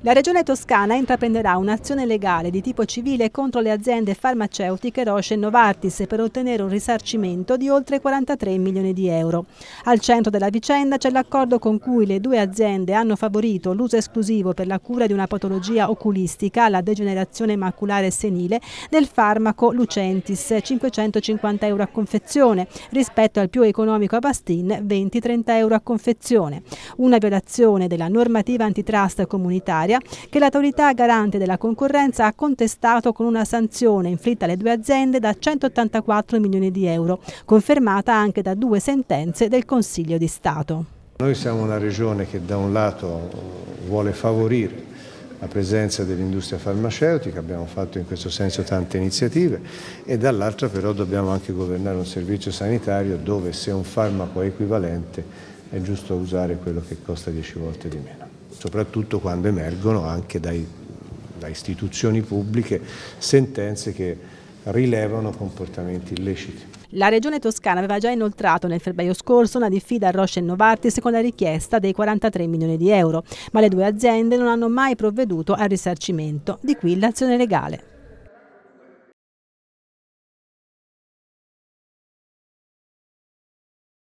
La Regione Toscana intraprenderà un'azione legale di tipo civile contro le aziende farmaceutiche Roche e Novartis per ottenere un risarcimento di oltre 43 milioni di euro. Al centro della vicenda c'è l'accordo con cui le due aziende hanno favorito l'uso esclusivo per la cura di una patologia oculistica, la degenerazione maculare senile, del farmaco Lucentis, 550 euro a confezione, rispetto al più economico Abastin, 20-30 euro a confezione. Una violazione della normativa antitrust comunitaria finanziaria che l'autorità garante della concorrenza ha contestato con una sanzione inflitta alle due aziende da 184 milioni di euro, confermata anche da due sentenze del Consiglio di Stato. Noi siamo una regione che da un lato vuole favorire la presenza dell'industria farmaceutica, abbiamo fatto in questo senso tante iniziative e dall'altra però dobbiamo anche governare un servizio sanitario dove se un farmaco è equivalente è giusto usare quello che costa 10 volte di meno soprattutto quando emergono anche dai, da istituzioni pubbliche sentenze che rilevano comportamenti illeciti. La Regione Toscana aveva già inoltrato nel febbraio scorso una diffida a Roche e Novartis con la richiesta dei 43 milioni di euro, ma le due aziende non hanno mai provveduto al risarcimento, di qui l'azione legale.